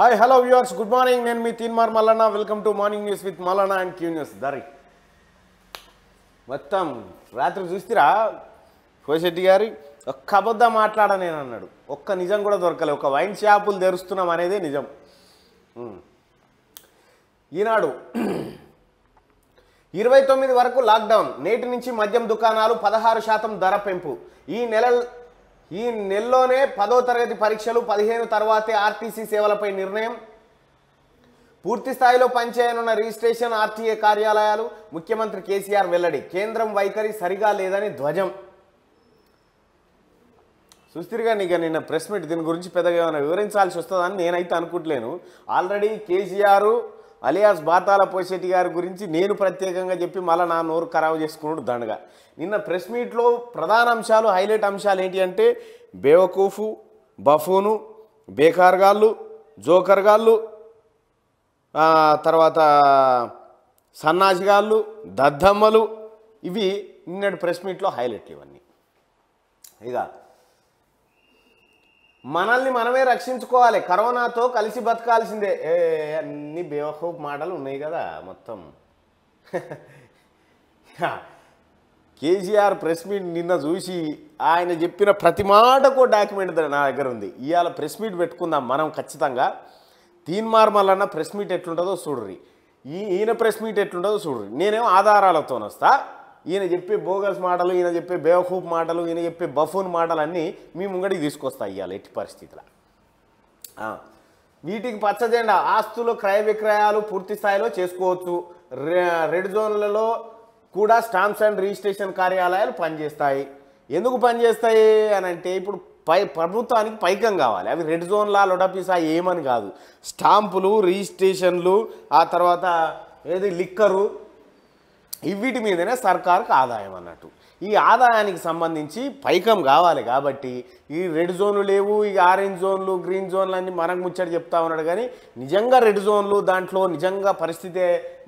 hi hello viewers good morning నేను మీ Teenmar Mallanna welcome to morning news with Mallanna and Q news దరి మొత్తం రాత్రి చూస్తారా కోశెట్టి గారి ఒక్క అబద్ధం నేను అన్నాడు ఒక్క నిజం కూడా దొరకలేదు ఒక వైన్ షాపులు తెరుస్తున్నాం అనేదే నిజం ఈనాడు ఇరవై తొమ్మిది వరకు లాక్డౌన్ నేటి నుంచి మద్యం దుకాణాలు పదహారు శాతం ధర పెంపు ఈ నెల ఈ నెలలోనే పదో తరగతి పరీక్షలు పదిహేను తర్వాతే ఆర్టీసీ సేవలపై నిర్ణయం పూర్తి స్థాయిలో పనిచేయనున్న రిజిస్ట్రేషన్ ఆర్టీఏ కార్యాలయాలు ముఖ్యమంత్రి కేసీఆర్ వెల్లడి కేంద్రం వైఖరి సరిగా లేదని ధ్వజం సుస్థిరిగా నీకు నిన్న ప్రెస్ మీట్ దీని గురించి పెద్దగా ఏమైనా వివరించాల్సి వస్తుందని నేనైతే అనుకుంటలేను ఆల్రెడీ కేసీఆర్ అలియాస్ బాతాల పోశెట్టి గారి గురించి నేను ప్రత్యేకంగా చెప్పి మళ్ళీ నా నోరు ఖరాబు చేసుకున్నాడు దండగా నిన్న ప్రెస్ మీట్లో ప్రధాన అంశాలు హైలైట్ అంశాలు ఏంటి అంటే బేవకూఫు బఫూను బేకార్గాళ్ళు జోకర్గాళ్ళు తర్వాత సన్నాజిగాళ్ళు దద్దమ్మలు ఇవి నిన్నటి ప్రెస్ మీట్లో హైలైట్లు ఇవన్నీ ఇక మనల్ని మనమే రక్షించుకోవాలి కరోనాతో కలిసి బతకాల్సిందే ఏ అన్ని బేవహూప్ మాటలు ఉన్నాయి కదా మొత్తం కేసీఆర్ ప్రెస్ మీట్ నిన్న చూసి ఆయన చెప్పిన ప్రతి మాటకో డాక్యుమెంట్ నా దగ్గర ఉంది ఇవాళ ప్రెస్ మీట్ పెట్టుకుందాం మనం ఖచ్చితంగా తీన్మార్ మల్లన్న ప్రెస్ మీట్ ఎట్లుంటుందో చూడరి ఈయన ప్రెస్ మీట్ ఎట్లుంటుందో చూడరి నేనేం ఆధారాలతో వస్తా ఈయన చెప్పే బోగస్ మాటలు ఈయన చెప్పే బేవకూఫ్ మాటలు ఈయన చెప్పే బఫూన్ మాటలు అన్నీ మీ ముంగడికి తీసుకొస్తాయి ఇవాళ ఎట్టి పరిస్థితిలో వీటికి పచ్చజెండా ఆస్తులు క్రయ విక్రయాలు పూర్తి స్థాయిలో చేసుకోవచ్చు రెడ్ జోన్లలో కూడా స్టాంప్స్ అండ్ రిజిస్ట్రేషన్ కార్యాలయాలు పనిచేస్తాయి ఎందుకు పనిచేస్తాయి అని అంటే ఇప్పుడు పై ప్రభుత్వానికి పైకం కావాలి అవి రెడ్ జోన్లా లొడపిసా ఏమని కాదు స్టాంపులు రిజిస్ట్రేషన్లు ఆ తర్వాత ఏది లిక్కరు వీటి మీదనే సర్కార్కు ఆదాయం అన్నట్టు ఈ ఆదాయానికి సంబంధించి పైకం కావాలి కాబట్టి ఈ రెడ్ జోన్లు లేవు ఈ ఆరెంజ్ జోన్లు గ్రీన్ జోన్లు అన్నీ మనకు ముచ్చట చెప్తా ఉన్నాడు కానీ నిజంగా రెడ్ జోన్లు దాంట్లో నిజంగా పరిస్థితే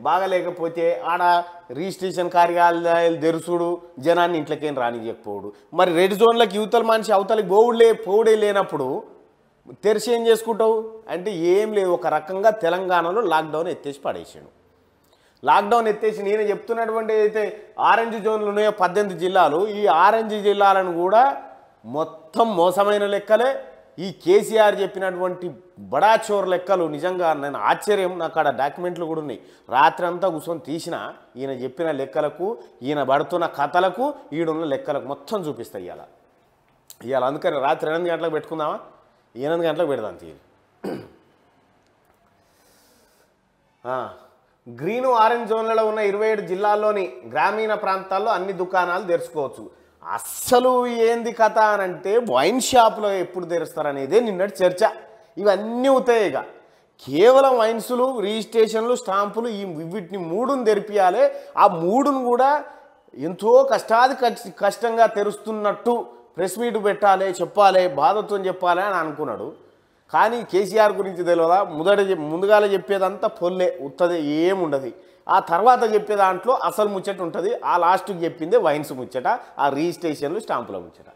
బాగలేకపోతే ఆడ రిజిస్ట్రేషన్ కార్యాలయాలు తెరుసుడు జనాన్ని ఇంట్లోకేం రానియకపోడు మరి రెడ్ జోన్లకు యువతల మనిషి అవతలకి గోవుడులే పోవుడే లేనప్పుడు తెరిచి ఏం చేసుకుంటావు అంటే ఏం లేదు ఒక రకంగా తెలంగాణలో లాక్డౌన్ ఎత్తేసి పడేసాడు లాక్డౌన్ ఎత్తేసి నేను చెప్తున్నటువంటి అయితే ఆరెంజ్ జోన్లు ఉన్నాయో పద్దెనిమిది జిల్లాలు ఈ ఆరెంజ్ జిల్లాలను కూడా మొత్తం మోసమైన లెక్కలే ఈ కేసీఆర్ చెప్పినటువంటి బడా చోర్ లెక్కలు నిజంగా నేను ఆశ్చర్యం నాకు అక్కడ డాక్యుమెంట్లు కూడా ఉన్నాయి రాత్రి అంతా కూర్చొని తీసిన ఈయన చెప్పిన లెక్కలకు ఈయన పడుతున్న కథలకు ఈడున్న లెక్కలకు మొత్తం చూపిస్తాయి ఇవాళ ఇవాళ అందుకని రాత్రి ఎనిమిది గంటలకు పెట్టుకుందామా ఎనిమిది గంటలకు పెడదాం తీరు గ్రీను ఆరెంజ్ జోన్లలో ఉన్న ఇరవై ఏడు జిల్లాల్లోని గ్రామీణ ప్రాంతాల్లో అన్ని దుకాణాలు తెరుచుకోవచ్చు అస్సలు ఏంది కథ అని అంటే వైన్ షాప్లో ఎప్పుడు తెరుస్తారనేదే నిన్నటి చర్చ ఇవన్నీ అవుతాయి ఇక కేవలం వైన్సులు రిజిస్ట్రేషన్లు స్టాంపులు ఈ వీటిని మూడును తెరిపియాలి ఆ మూడును కూడా ఎంతో కష్టాది కష్టంగా తెరుస్తున్నట్టు ప్రెస్ మీట్ పెట్టాలి చెప్పాలి బాధత్వం చెప్పాలి అని అనుకున్నాడు కానీ కేసీఆర్ గురించి తెలియదా ముదట ముందుగాల చెప్పేదంతా పొల్లే ఉత్తది ఏముండదు ఆ తర్వాత చెప్పే దాంట్లో అసలు ముచ్చట ఉంటుంది ఆ లాస్ట్కి చెప్పిందే వైన్స్ ముచ్చట ఆ రిజిస్ట్రేషన్లు స్టాంపుల ముచ్చట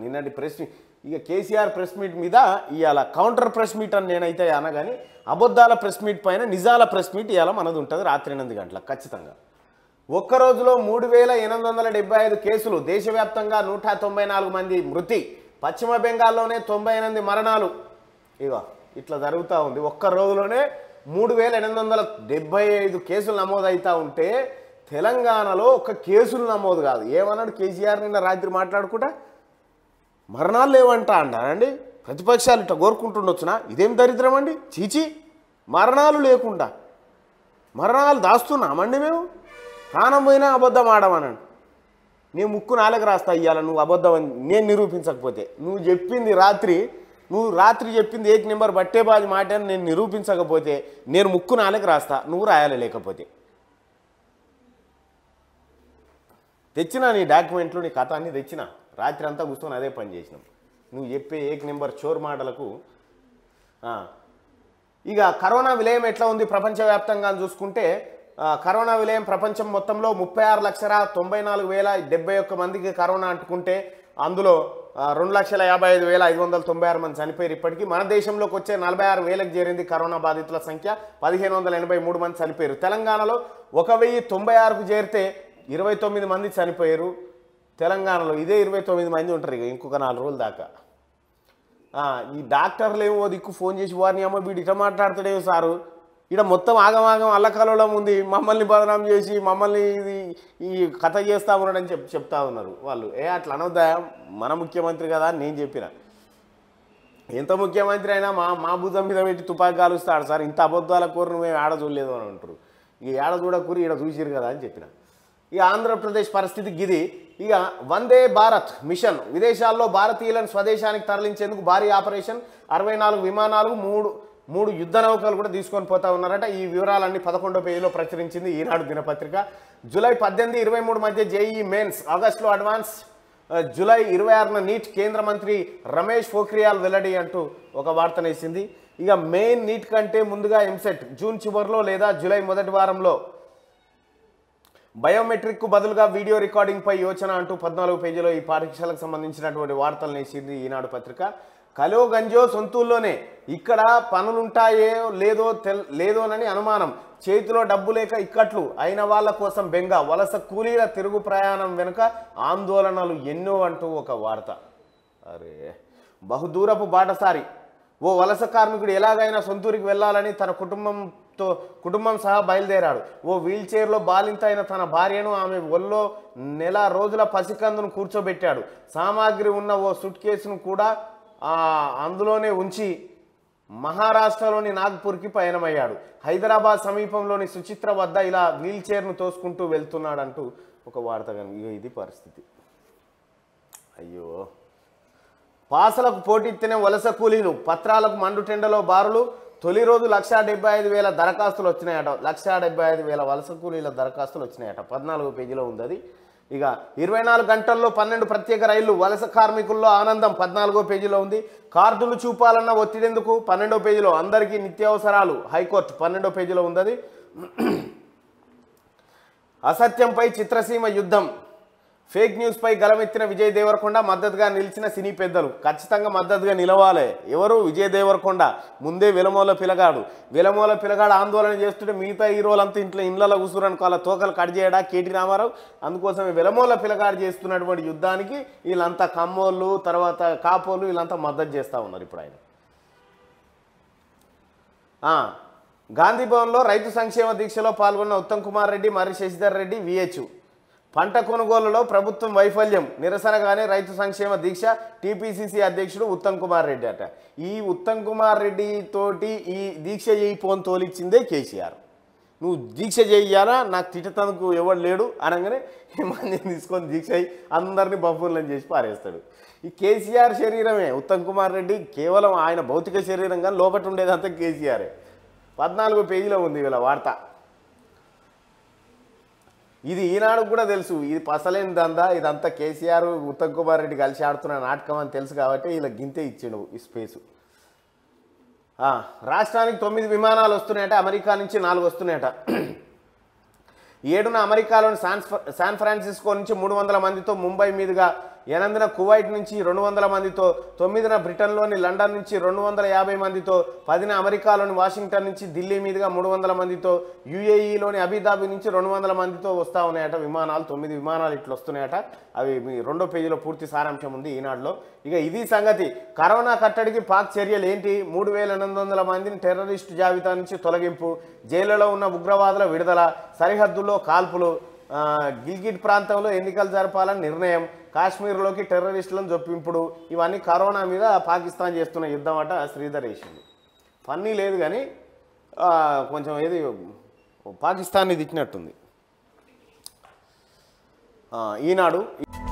నిన్నటి ప్రెస్ ఇక కేసీఆర్ ప్రెస్ మీట్ మీద ఇవాళ కౌంటర్ ప్రెస్ మీట్ అని నేనైతే అనగాని అబద్ధాల ప్రెస్ మీట్ పైన నిజాల ప్రెస్ మీట్ ఇవాళ మనది ఉంటుంది రాత్రి ఎనిమిది గంటలకు ఖచ్చితంగా ఒక్కరోజులో మూడు వేల ఎనిమిది వందల డెబ్బై ఐదు కేసులు దేశవ్యాప్తంగా నూట తొంభై నాలుగు మంది మృతి పశ్చిమ బెంగాల్లోనే తొంభై ఎనిమిది మరణాలు ఇగో ఇట్లా జరుగుతూ ఉంది ఒక్క రోజులోనే మూడు వేల ఎనిమిది వందల డెబ్బై ఐదు కేసులు నమోదవుతూ ఉంటే తెలంగాణలో ఒక్క కేసులు నమోదు కాదు ఏమన్నాడు కేసీఆర్ నిన్న రాత్రి మాట్లాడుకుంటా మరణాలు లేవంట అండి ప్రతిపక్షాలు ఇట్లా కోరుకుంటుండొచ్చునా ఇదేం దరిద్రం అండి చీచి మరణాలు లేకుండా మరణాలు దాస్తున్నామండి మేము ప్రాణం పోయినా అబద్ధం ఆడమనండి నేను ముక్కు నాలుగు రాస్తా ఇవ్వాల నువ్వు అబద్ధం అని నేను నిరూపించకపోతే నువ్వు చెప్పింది రాత్రి నువ్వు రాత్రి చెప్పింది ఏక్ నెంబర్ బట్టే బాజు మాట అని నేను నిరూపించకపోతే నేను ముక్కు నాలుగు రాస్తా నువ్వు రాయాలి లేకపోతే తెచ్చిన నీ డాక్యుమెంట్లు నీ కథ అన్నీ తెచ్చిన రాత్రి అంతా కూర్చొని అదే పని చేసినాం నువ్వు చెప్పే ఏక్ నెంబర్ చోర్ మాటలకు ఇక కరోనా విలయం ఎట్లా ఉంది ప్రపంచవ్యాప్తంగా చూసుకుంటే కరోనా విలయం ప్రపంచం మొత్తంలో ముప్పై ఆరు లక్షల తొంభై నాలుగు వేల డెబ్బై ఒక్క మందికి కరోనా అంటుకుంటే అందులో రెండు లక్షల యాభై ఐదు వేల ఐదు వందల తొంభై ఆరు మంది చనిపోయారు ఇప్పటికీ మన దేశంలోకి వచ్చే నలభై ఆరు వేలకు చేరింది కరోనా బాధితుల సంఖ్య పదిహేను వందల ఎనభై మూడు మంది చనిపోయారు తెలంగాణలో ఒక వెయ్యి తొంభై ఆరుకు చేరితే ఇరవై తొమ్మిది మంది చనిపోయారు తెలంగాణలో ఇదే ఇరవై తొమ్మిది మంది ఉంటారు ఇక ఇంకొక నాలుగు రోజుల దాకా ఈ డాక్టర్లు ఏమో దిక్కు ఫోన్ చేసి వారిని అమ్మ వీడు ఇట మాట్లాడుతాడేమో సారు ఇక్కడ మొత్తం ఆగమాగం అల్లకలోలం ఉంది మమ్మల్ని బదనాం చేసి మమ్మల్ని ఇది ఈ కథ చేస్తా ఉన్నాడని చెప్ చెప్తా ఉన్నారు వాళ్ళు ఏ అట్లా అనవద్దా మన ముఖ్యమంత్రి కదా అని నేను చెప్పిన ఎంత ముఖ్యమంత్రి అయినా మా మా భుజం మీద పెట్టి తుపాకి కాలుస్తాడు సార్ ఇంత అబద్ధాల కూరను మేము ఆడ చూడలేదు అని అంటారు ఈ చూడ చూడకూరి ఈడ చూసిరు కదా అని చెప్పిన ఈ ఆంధ్రప్రదేశ్ పరిస్థితి గిది ఇక వందే భారత్ మిషన్ విదేశాల్లో భారతీయులను స్వదేశానికి తరలించేందుకు భారీ ఆపరేషన్ అరవై నాలుగు విమానాలు మూడు మూడు యుద్ధ నౌకలు కూడా తీసుకొని పోతా ఉన్నారట ఈ వివరాలన్నీ పదకొండో పేజీలో ప్రచురించింది ఈనాడు దినపత్రిక జూలై పద్దెనిమిది ఇరవై మూడు మధ్య జేఈ మెయిన్స్ ఆగస్టులో అడ్వాన్స్ జూలై ఇరవై ఆరున నీట్ కేంద్ర మంత్రి రమేష్ పోఖ్రియాల్ వెల్లడి అంటూ ఒక వార్తనేసింది ఇక మెయిన్ నీట్ కంటే ముందుగా ఎంసెట్ జూన్ చివరిలో లేదా జూలై మొదటి వారంలో బయోమెట్రిక్కు బదులుగా వీడియో రికార్డింగ్పై యోచన అంటూ పద్నాలుగు పేజీలో ఈ పరీక్షలకు సంబంధించినటువంటి వార్తలు నేసింది ఈనాడు పత్రిక కలో గంజో సొంతూల్లోనే ఇక్కడ పనులుంటాయో లేదో తెల్ లేదోనని అనుమానం చేతిలో డబ్బు లేక ఇక్కట్లు అయిన వాళ్ళ కోసం బెంగ వలస కూలీల తిరుగు ప్రయాణం వెనుక ఆందోళనలు ఎన్నో అంటూ ఒక వార్త అరే బహుదూరపు బాటసారి ఓ వలస కార్మికుడు ఎలాగైనా సొంతూరికి వెళ్ళాలని తన కుటుంబంతో కుటుంబం సహా బయలుదేరాడు ఓ వీల్చైర్లో బాలింత అయిన తన భార్యను ఆమె ఒళ్ళో నెల రోజుల పసికందును కూర్చోబెట్టాడు సామాగ్రి ఉన్న ఓ సుట్ కేసును కూడా అందులోనే ఉంచి మహారాష్ట్రలోని నాగ్పూర్కి పయనమయ్యాడు హైదరాబాద్ సమీపంలోని సుచిత్ర వద్ద ఇలా వీల్ తోసుకుంటూ వెళ్తున్నాడంటూ ఒక వార్త కనుక ఇది పరిస్థితి అయ్యో పాసలకు పోటెత్తినే వలస కూలీలు పత్రాలకు టెండలో బారులు తొలి రోజు లక్షా డెబ్బై ఐదు వేల దరఖాస్తులు వచ్చినాయట లక్ష డెబ్బై ఐదు వేల వలస కూలీల దరఖాస్తులు వచ్చినాయట పద్నాలుగు పేజీలో ఉంది అది ఇక ఇరవై నాలుగు గంటల్లో పన్నెండు ప్రత్యేక రైళ్లు వలస కార్మికుల్లో ఆనందం పద్నాలుగో పేజీలో ఉంది కార్డులు చూపాలన్న ఒత్తిడెందుకు పన్నెండో పేజీలో అందరికీ నిత్యావసరాలు హైకోర్టు పన్నెండో పేజీలో ఉంది అసత్యంపై చిత్రసీమ యుద్ధం ఫేక్ న్యూస్పై గలమెత్తిన విజయ్ దేవరకొండ మద్దతుగా నిలిచిన సినీ పెద్దలు ఖచ్చితంగా మద్దతుగా నిలవాలి ఎవరు విజయ్ దేవరకొండ ముందే విలమూల పిలగాడు విలమూల పిలగాడు ఆందోళన చేస్తుంటే మిగతా హీరోలంతా ఇంట్లో ఇండ్లలో కూసురనుకో వాళ్ళ తోకలు కట్ చేయడా కేటీ రామారావు అందుకోసమే విలమూల పిలగాడు చేస్తున్నటువంటి యుద్ధానికి వీళ్ళంతా కమ్మోళ్ళు తర్వాత కాపోళ్ళు వీళ్ళంతా మద్దతు చేస్తూ ఉన్నారు ఇప్పుడు ఆయన గాంధీభవన్లో రైతు సంక్షేమ దీక్షలో పాల్గొన్న ఉత్తమ్ కుమార్ రెడ్డి మరి శశిధర్ రెడ్డి విహెచ్ పంట కొనుగోలులో ప్రభుత్వం వైఫల్యం నిరసనగానే రైతు సంక్షేమ దీక్ష టీపీసీసీ అధ్యక్షుడు ఉత్తమ్ కుమార్ రెడ్డి అట ఈ ఉత్తమ్ కుమార్ రెడ్డి తోటి ఈ దీక్ష చేయి పోన్ తోలిచ్చిందే కేసీఆర్ నువ్వు దీక్ష చేయాలా నాకు తిట్టతందుకు ఎవడు లేడు అనగానే మందిని తీసుకొని దీక్ష అయ్యి అందరినీ బఫూన్లను చేసి పారేస్తాడు ఈ కేసీఆర్ శరీరమే ఉత్తమ్ కుమార్ రెడ్డి కేవలం ఆయన భౌతిక శరీరం కానీ లోపట ఉండేదంతా కేసీఆరే పద్నాలుగు పేజీలో ఉంది వీళ్ళ వార్త ఇది ఈనాడు కూడా తెలుసు ఇది పసలేని దందా ఇదంతా కేసీఆర్ ఉత్తమ్ కుమార్ రెడ్డి కలిసి ఆడుతున్న నాటకం అని తెలుసు కాబట్టి ఇలా గింతే ఇచ్చాడు ఈ స్పేసు రాష్ట్రానికి తొమ్మిది విమానాలు వస్తున్నాయట అమెరికా నుంచి నాలుగు వస్తున్నాయట ఏడున అమెరికాలోని సాన్ సాన్ ఫ్రాన్సిస్కో నుంచి మూడు వందల మందితో ముంబై మీదుగా ఎనిమిదిన కువైట్ నుంచి రెండు వందల మందితో తొమ్మిదిన బ్రిటన్లోని లండన్ నుంచి రెండు వందల యాభై మందితో పదిన అమెరికాలోని వాషింగ్టన్ నుంచి ఢిల్లీ మీదుగా మూడు వందల మందితో యూఏఈలోని అబిదాబి నుంచి రెండు వందల మందితో వస్తూ ఉన్నాయట విమానాలు తొమ్మిది విమానాలు ఇట్లా వస్తున్నాయట అవి మీ రెండో పేజీలో పూర్తి సారాంశం ఉంది ఈనాడులో ఇక ఇది సంగతి కరోనా కట్టడికి పాక్ చర్యలు ఏంటి మూడు వేల ఎనిమిది వందల మందిని టెర్రరిస్టు జాబితా నుంచి తొలగింపు జైలులో ఉన్న ఉగ్రవాదుల విడుదల సరిహద్దుల్లో కాల్పులు గిల్గిట్ ప్రాంతంలో ఎన్నికలు జరపాలని నిర్ణయం కాశ్మీర్లోకి టెర్రరిస్టులను చొప్పింపుడు ఇవన్నీ కరోనా మీద పాకిస్తాన్ చేస్తున్న యుద్ధం అట శ్రీధర్ వేసింది ఫన్నీ లేదు కానీ కొంచెం ఏది పాకిస్తాన్ని దిచ్చినట్టుంది ఈనాడు